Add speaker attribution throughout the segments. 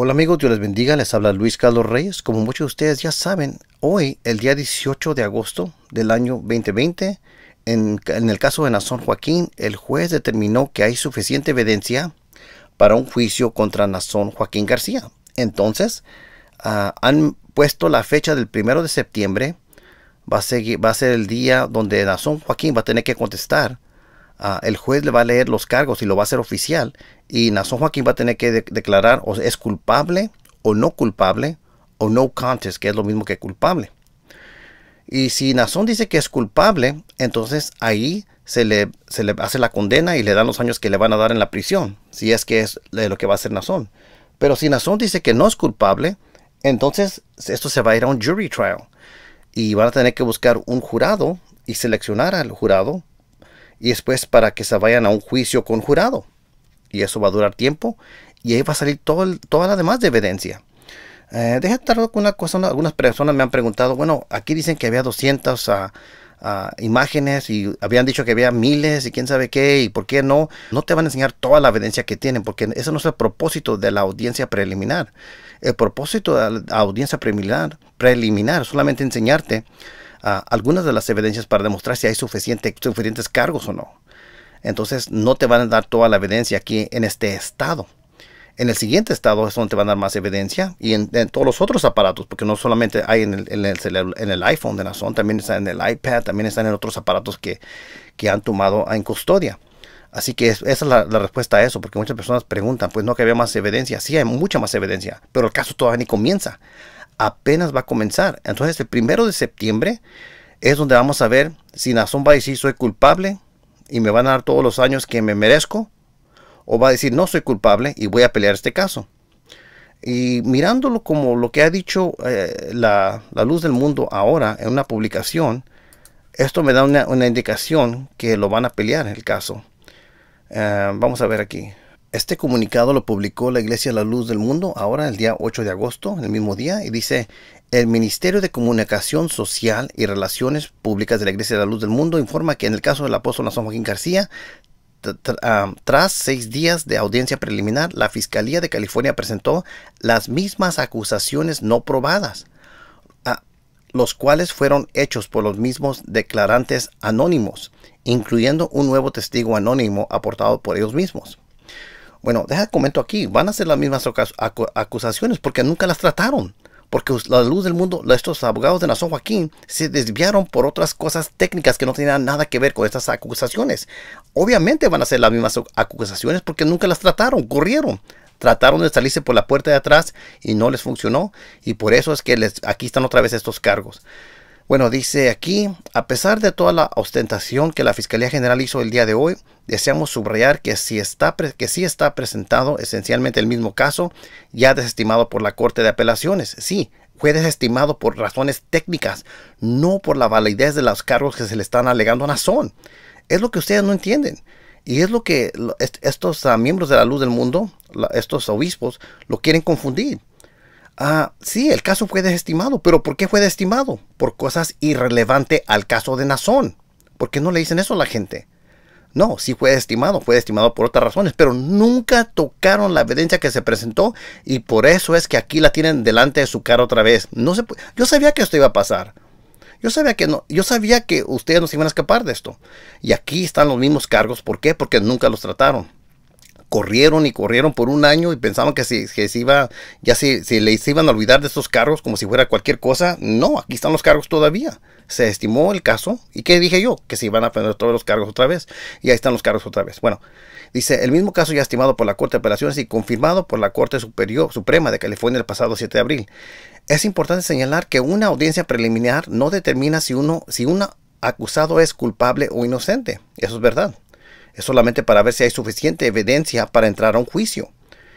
Speaker 1: Hola amigos, Dios les bendiga, les habla Luis Carlos Reyes. Como muchos de ustedes ya saben, hoy, el día 18 de agosto del año 2020, en, en el caso de Nazón Joaquín, el juez determinó que hay suficiente evidencia para un juicio contra Nazón Joaquín García. Entonces, Ah, han puesto la fecha del primero de septiembre. Va a, va a ser el día donde Nazón Joaquín va a tener que contestar. Ah, el juez le va a leer los cargos y lo va a hacer oficial. Y Nazón Joaquín va a tener que declarar o es culpable o no culpable o no contest, que es lo mismo que culpable. Y si Nazón dice que es culpable, entonces ahí se le, se le, hace la condena y le dan los años que le van a dar en la prisión, si es que es lo que va a hacer Nazón. Pero si Nazón dice que no es culpable, entonces, esto se va a ir a un jury trial y van a tener que buscar un jurado y seleccionar al jurado y después para que se vayan a un juicio con jurado. Y eso va a durar tiempo y ahí va a salir todo toda la demás de evidencia. Eh, deja estar con una cosa, algunas personas me han preguntado, bueno, aquí dicen que había 200 ah, ah, imágenes y habían dicho que había miles y quién sabe qué y por qué no. No te van a enseñar toda la evidencia que tienen porque eso no es el propósito de la audiencia preliminar. El propósito de la audiencia preliminar, preliminar solamente enseñarte ah, algunas de las evidencias para demostrar si hay suficientes cargos o no. Entonces no te van a dar toda la evidencia aquí en este estado. En el siguiente estado es donde te van a dar más evidencia y en, todos los otros aparatos, porque no solamente hay en el, iPhone de Nason, también está en el iPad, también están en otros aparatos que, que han tomado en custodia. Así que esa es la, respuesta a eso, porque muchas personas preguntan, pues no que había más evidencia. Sí, hay mucha más evidencia, pero el caso todavía ni comienza. Apenas va a comenzar. Entonces, el primero de septiembre es donde vamos a ver si Nazón va a decir soy culpable y me van a dar todos los años que me merezco, o va a decir no soy culpable y voy a pelear este caso. Y mirándolo como lo que ha dicho eh, la, luz del mundo ahora en una publicación, esto me da una, una indicación que lo van a pelear el caso. Eh, vamos a ver aquí. Este comunicado lo publicó la Iglesia de La Luz del Mundo ahora el día 8 de agosto, el mismo día, y dice, el Ministerio de Comunicación Social y Relaciones Públicas de la Iglesia de la Luz del Mundo informa que en el caso del apóstol Nazón Joaquín García, ah, tras seis días de audiencia preliminar, la Fiscalía de California presentó las mismas acusaciones no probadas los cuales fueron hechos por los mismos declarantes anónimos, incluyendo un nuevo testigo anónimo aportado por ellos mismos. Bueno, deja comento aquí, van a ser las mismas acusaciones porque nunca las trataron, porque la luz del mundo, estos abogados de Nazo Joaquín se desviaron por otras cosas técnicas que no tenían nada que ver con estas acusaciones. Obviamente van a ser las mismas acusaciones porque nunca las trataron, corrieron, trataron de salirse por la puerta de atrás y no les funcionó y por eso es que les, aquí están otra vez estos cargos. Bueno, dice aquí, a pesar de toda la ostentación que la Fiscalía General hizo el día de hoy, deseamos subrayar que sí está, que sí está presentado esencialmente el mismo caso, ya desestimado por la Corte de Apelaciones. Sí, fue desestimado por razones técnicas, no por la validez de los cargos que se le están alegando a Nazón. Es lo que ustedes no entienden. Y es lo que estos ah, miembros de la luz del mundo, estos obispos, lo quieren confundir. Ah, sí, el caso fue desestimado, pero ¿por qué fue desestimado? Por cosas irrelevantes al caso de Nazón. ¿Por qué no le dicen eso a la gente? No, sí fue desestimado, fue desestimado por otras razones, pero nunca tocaron la evidencia que se presentó y por eso es que aquí la tienen delante de su cara otra vez. No se, yo sabía que esto iba a pasar. Yo sabía que no, yo sabía que ustedes no se iban a escapar de esto. Y aquí están los mismos cargos. ¿Por qué? Porque nunca los trataron corrieron y corrieron por un año y pensaban que, si, se iba, ya se, se, les iban a olvidar de estos cargos como si fuera cualquier cosa. No, aquí están los cargos todavía. Se estimó el caso y ¿qué dije yo? Que se iban a perder todos los cargos otra vez y ahí están los cargos otra vez. Bueno, dice, el mismo caso ya estimado por la Corte de Apelaciones y confirmado por la Corte Superior, Suprema de California el pasado 7 de abril. Es importante señalar que una audiencia preliminar no determina si, uno, si un acusado es culpable o inocente. Eso es verdad. Es solamente para ver si hay suficiente evidencia para entrar a un juicio.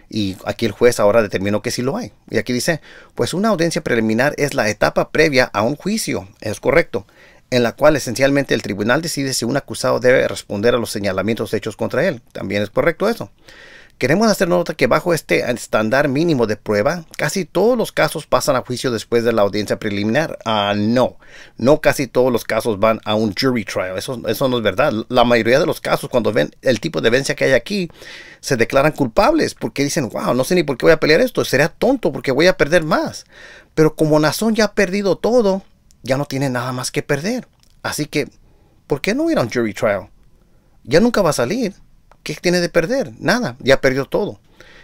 Speaker 1: Y aquí el juez ahora determinó que sí lo hay. Y aquí dice, pues una audiencia preliminar es la etapa previa a un juicio, es correcto, en la cual esencialmente el tribunal decide si un acusado debe responder a los señalamientos hechos contra él. También es correcto eso. Queremos hacer nota que bajo este estándar mínimo de prueba, casi todos los casos pasan a juicio después de la audiencia preliminar. Ah, no, no casi todos los casos van a un jury trial. Eso, eso no es verdad. La mayoría de los casos, cuando ven el tipo de evidencia que hay aquí, se declaran culpables porque dicen, wow, no sé ni por qué voy a pelear esto. Sería tonto porque voy a perder más. Pero como Nazón ya ha perdido todo, ya no tiene nada más que perder. Así que, ¿por qué no ir a un jury trial? Ya nunca va a salir. ¿qué tiene de perder? Nada, ya perdió todo.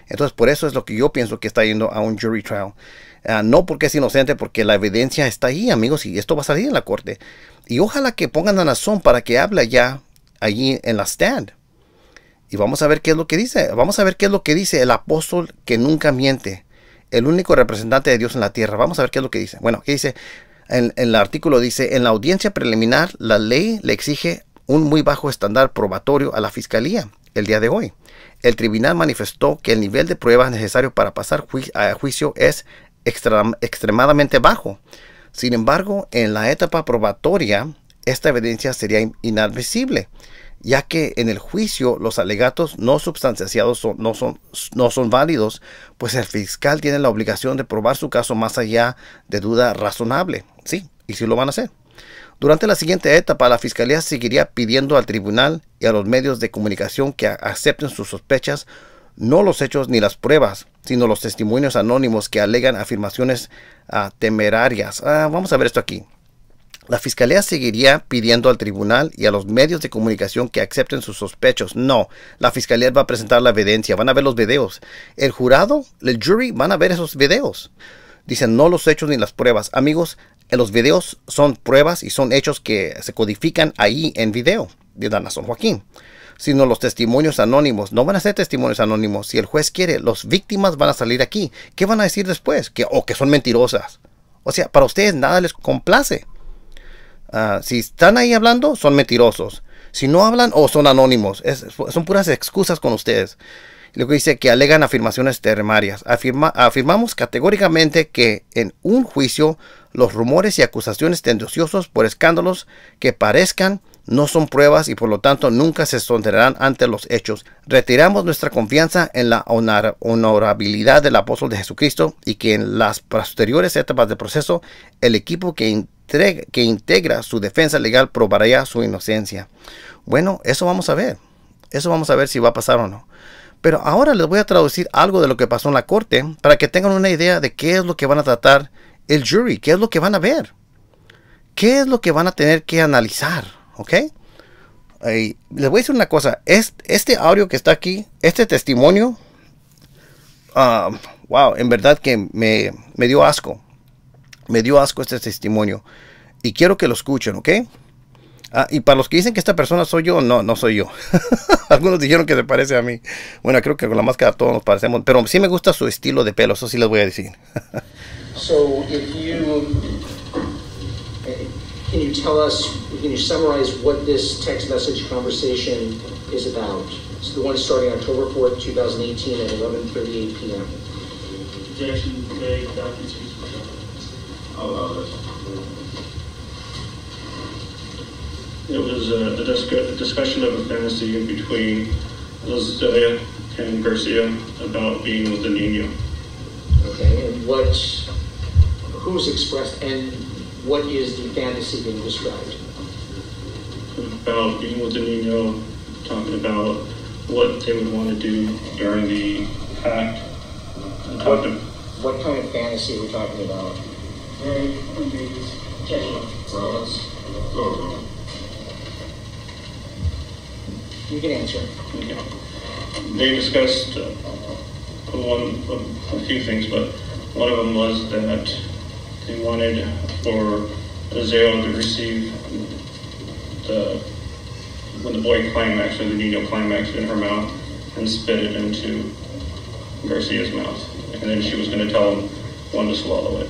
Speaker 1: Entonces, por eso es lo que yo pienso que está yendo a un jury trial. Ah, no porque es inocente, porque la evidencia está ahí, amigos, y esto va a salir en la corte. Y ojalá que pongan a Nazón para que hable ya allí en la stand. Y vamos a ver qué es lo que dice. Vamos a ver qué es lo que dice el apóstol que nunca miente. El único representante de Dios en la tierra. Vamos a ver qué es lo que dice. Bueno, ¿qué dice? en el artículo dice, en la audiencia preliminar, la ley le exige un muy bajo estándar probatorio a la fiscalía el día de hoy. El tribunal manifestó que el nivel de pruebas necesario para pasar a juicio es extremadamente bajo. Sin embargo, en la etapa probatoria, esta evidencia sería inadmisible, ya que en el juicio los alegatos no substanciados no, son, no son válidos, pues el fiscal tiene la obligación de probar su caso más allá de duda razonable. Sí, y sí lo van a hacer. Durante la siguiente etapa, la Fiscalía seguiría pidiendo al tribunal y a los medios de comunicación que acepten sus sospechas, no los hechos ni las pruebas, sino los testimonios anónimos que alegan afirmaciones ah, temerarias. Ah, vamos a ver esto aquí. La fiscalía seguiría pidiendo al tribunal y a los medios de comunicación que acepten sus sospechos. No, la fiscalía va a presentar la evidencia, van a ver los videos. El jurado, el jury, van a ver esos videos. Dicen no los hechos ni las pruebas. Amigos, los videos son pruebas y son hechos que se codifican ahí en video de Danazón Joaquín sino los testimonios anónimos. No van a ser testimonios anónimos. Si el juez quiere, las víctimas van a salir aquí. ¿Qué van a decir después? Que, o que son mentirosas. O sea, para ustedes nada les complace. Ah, si están ahí hablando, son mentirosos. Si no hablan, o son anónimos. son puras excusas con ustedes. Lo que dice que alegan afirmaciones termarias. Afirma, afirmamos categóricamente que en un juicio los rumores y acusaciones tendenciosos por escándalos que parezcan no son pruebas y por lo tanto nunca se sostendrán ante los hechos. Retiramos nuestra confianza en la honorabilidad del apóstol de Jesucristo y que en las posteriores etapas del proceso el equipo que, integra, su defensa legal probaría su inocencia. Bueno, eso vamos a ver. Eso vamos a ver si va a pasar o no. Pero ahora les voy a traducir algo de lo que pasó en la corte para que tengan una idea de qué es lo que van a tratar el jury, qué es lo que van a ver, qué es lo que van a tener que analizar, ¿ok? les voy a decir una cosa, este, este, audio que está aquí, este testimonio, ah, wow, en verdad que me, dio asco, me dio asco este testimonio y quiero que lo escuchen, ¿ok? Ah, y para los que dicen que esta persona soy yo, no, no soy yo. Algunos dijeron que se parece a mí. Bueno, creo que con la máscara todos nos parecemos, pero sí me gusta su estilo de pelo, eso sí les voy a decir.
Speaker 2: So if you, can you tell us, can you summarize what this text message conversation is about? It's the one starting October 4th, 2018 at 11.38 p.m. Jackson Bay Documents It was a, uh, discussion of a fantasy between Lizdelia and Garcia about being with the Nino. Okay, and what who's expressed, and what is the fantasy being described? About being with the Nino, talking about what they would want to do during the act. What, what kind of fantasy are we talking about? Very You can answer. They discussed uh, one, a few things, but one of them was that he wanted for Azale to receive the when the boy climaxed, or the needle climaxed in her mouth and spit it into Garcia's mouth. And then she was going to tell him when to swallow it.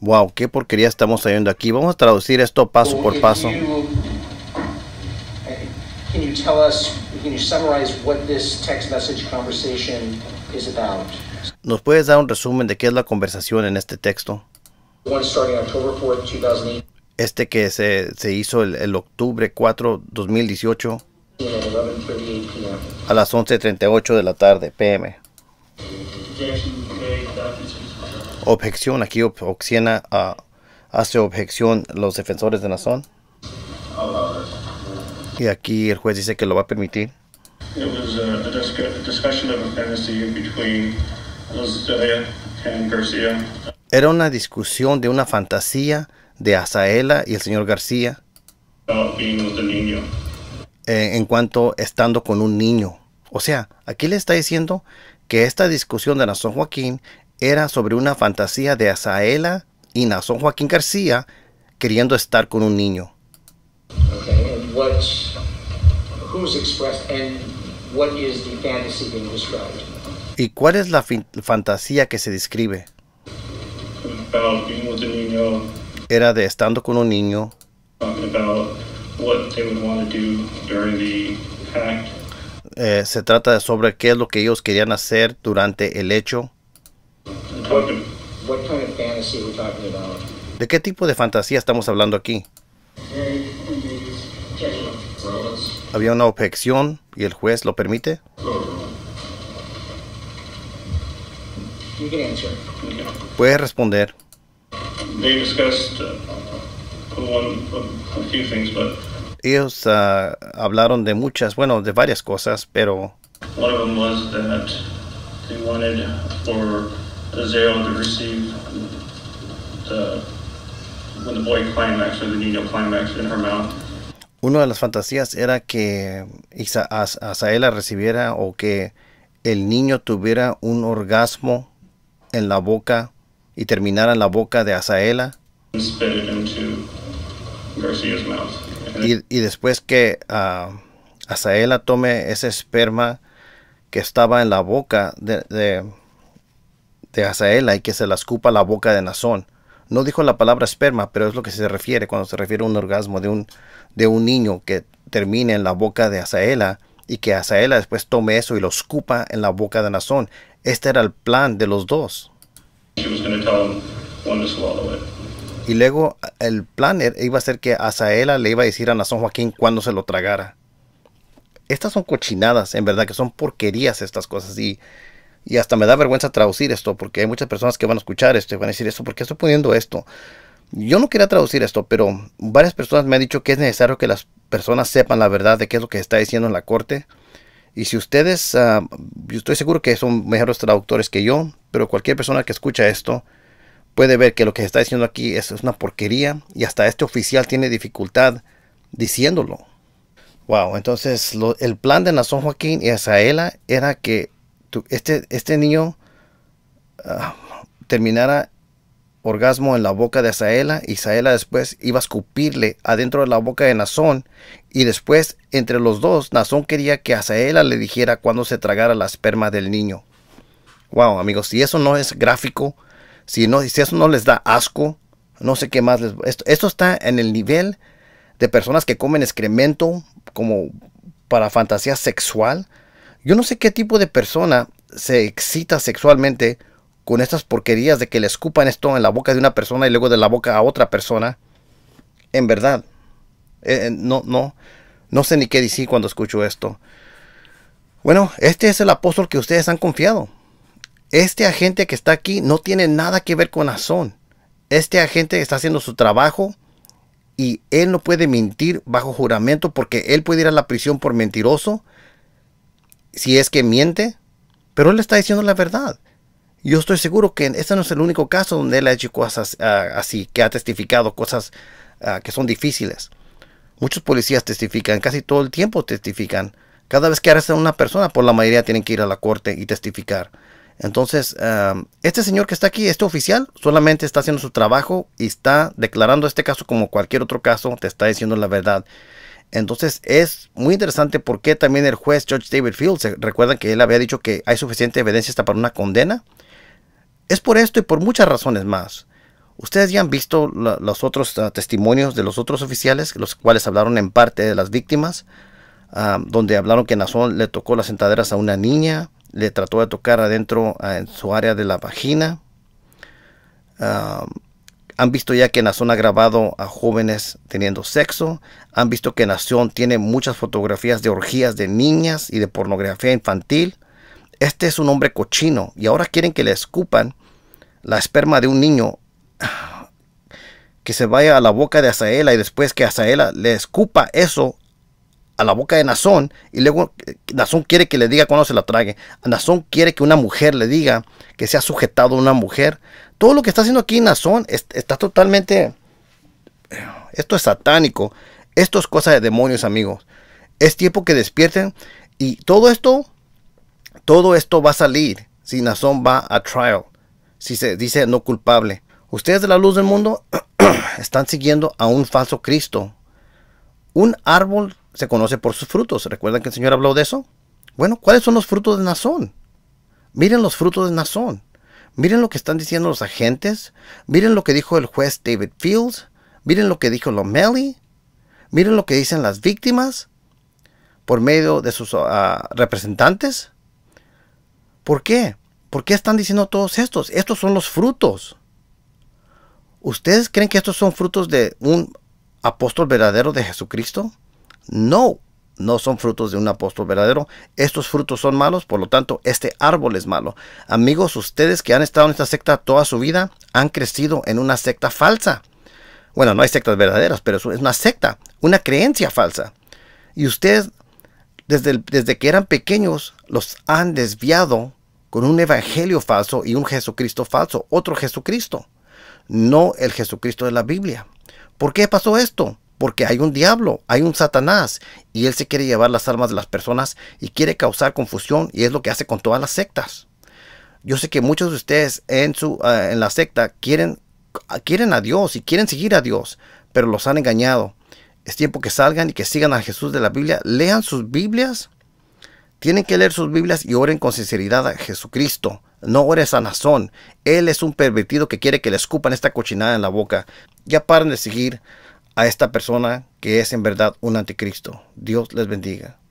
Speaker 1: Wow, qué porquería estamos trayendo aquí. Vamos a traducir esto paso por paso. Eh,
Speaker 2: can you tell us, can you summarize what this text message conversation is about?
Speaker 1: ¿Nos puedes dar un resumen de qué es la conversación en este texto? Este que se, se hizo el, octubre 4, 2018 a las 11.38 de la tarde, PM. Objeción, aquí objeciona ah, hace objeción los defensores de Nazón. Y aquí el juez dice que lo va a permitir. Era una discusión de una fantasía de Azaela y el señor García
Speaker 2: eh,
Speaker 1: en cuanto estando con un niño. O sea, aquí le está diciendo que esta discusión de Nazón Joaquín era sobre una fantasía de Azaela y Nazón Joaquín García queriendo estar con un niño. Okay, ¿Y cuál es la fantasía que se describe? Era de estando con un niño. Eh, se trata de sobre qué es lo que ellos querían hacer durante el hecho. ¿De qué tipo de fantasía estamos hablando aquí? Había una objeción y el juez lo permite. Puedes responder. ellos hablaron de muchas, bueno, de varias cosas, pero Una de las fantasías era que Azaela recibiera o que el niño tuviera un orgasmo en la boca y terminar en la boca de Azaela. Y, después que ah, Azaela tome ese esperma que estaba en la boca de, de, Azaela y que se la escupa la boca de Nazón. No dijo la palabra esperma, pero es lo que se refiere cuando se refiere a un orgasmo de un, de un niño que termine en la boca de Azaela y que Azaela después tome eso y lo escupa en la boca de Nazón. Este era el plan de los dos. Y luego el plan er, iba a ser que Azaela le iba a decir a Nazón Joaquín cuando se lo tragara. Estas son cochinadas, en verdad que son porquerías estas cosas. Y, y hasta me da vergüenza traducir esto, porque hay muchas personas que van a escuchar esto y van a decir esto, ¿por qué estoy poniendo esto? Yo no quería traducir esto, pero varias personas me han dicho que es necesario que las personas sepan la verdad de qué es lo que está diciendo en la corte. Y si ustedes, ah, yo estoy seguro que son mejores traductores que yo, pero cualquier persona que escucha esto puede ver que lo que está diciendo aquí es, una porquería y hasta este oficial tiene dificultad diciéndolo. Wow, entonces el plan de Nazón Joaquín y Azaela era que este, este niño ah, terminara orgasmo en la boca de azaela y después iba a escupirle adentro de la boca de Nazón y después entre los dos Nazón quería que azaela le dijera cuando se tragara la esperma del niño. Wow, amigos, si eso no es gráfico, si, no, si eso no les da asco, no sé qué más les... esto está en el nivel de personas que comen excremento como para fantasía sexual. Yo no sé qué tipo de persona se excita sexualmente con estas porquerías de que le escupan esto en la boca de una persona y luego de la boca a otra persona. En verdad, eh, eh, no, no, no sé ni qué decir cuando escucho esto. Bueno, este es el apóstol que ustedes han confiado. Este agente que está aquí no tiene nada que ver con Azón. Este agente está haciendo su trabajo y él no puede mentir bajo juramento porque él puede ir a la prisión por mentiroso si es que miente, pero él está diciendo la verdad. Yo estoy seguro que este no es el único caso donde él ha hecho cosas ah, así, que ha testificado cosas ah, que son difíciles. Muchos policías testifican, casi todo el tiempo testifican. Cada vez que arrestan a una persona, por pues la mayoría tienen que ir a la corte y testificar. Entonces, este señor que está aquí, este oficial, solamente está haciendo su trabajo y está declarando este caso como cualquier otro caso, te está diciendo la verdad. Entonces, es muy interesante porque también el juez George David Fields, recuerdan que él había dicho que hay suficiente evidencia hasta para una condena? Es por esto y por muchas razones más. Ustedes ya han visto los otros ah, testimonios de los otros oficiales, los cuales hablaron en parte de las víctimas, ah, donde hablaron que Nazón le tocó las sentaderas a una niña, le trató de tocar adentro ah, en su área de la vagina. han visto ya que Nazón ha grabado a jóvenes teniendo sexo. Han visto que Nación tiene muchas fotografías de orgías de niñas y de pornografía infantil. Este es un hombre cochino y ahora quieren que le escupan la esperma de un niño que se vaya a la boca de Azaela y después que Azaela le escupa eso a la boca de Nazón y luego eh, Nazón quiere que le diga cuando se la trague. Nazón quiere que una mujer le diga que se ha sujetado a una mujer. Todo lo que está haciendo aquí Nazón está totalmente... Eh, esto es satánico. Esto es cosa de demonios, amigos. Es tiempo que despierten y todo esto todo esto va a salir si Nazón va a trial, si se dice no culpable. Ustedes de la luz del mundo están siguiendo a un falso Cristo. Un árbol se conoce por sus frutos. ¿Recuerdan que el Señor habló de eso? Bueno, ¿cuáles son los frutos de Nazón? Miren los frutos de Nazón. Miren lo que están diciendo los agentes. Miren lo que dijo el juez David Fields. Miren lo que dijo Lomelli. Miren lo que dicen las víctimas por medio de sus ah, representantes. ¿Por qué? ¿Por qué están diciendo todos estos? Estos son los frutos. ¿Ustedes creen que estos son frutos de un apóstol verdadero de Jesucristo? No, no son frutos de un apóstol verdadero. Estos frutos son malos, por lo tanto, este árbol es malo. Amigos, ustedes que han estado en esta secta toda su vida han crecido en una secta falsa. Bueno, no hay sectas verdaderas, pero es una secta, una creencia falsa. Y ustedes desde, que eran pequeños los han desviado con un evangelio falso y un Jesucristo falso, otro Jesucristo, no el Jesucristo de la Biblia. ¿Por qué pasó esto? Porque hay un diablo, hay un Satanás, y él se quiere llevar las almas de las personas y quiere causar confusión, y es lo que hace con todas las sectas. Yo sé que muchos de ustedes en, su, ah, en la secta quieren, ah, quieren a Dios y quieren seguir a Dios, pero los han engañado es tiempo que salgan y que sigan a Jesús de la Biblia. Lean sus Biblias. Tienen que leer sus Biblias y oren con sinceridad a Jesucristo. No ores a Nazón. Él es un pervertido que quiere que le escupan esta cochinada en la boca. Ya paren de seguir a esta persona que es en verdad un anticristo. Dios les bendiga.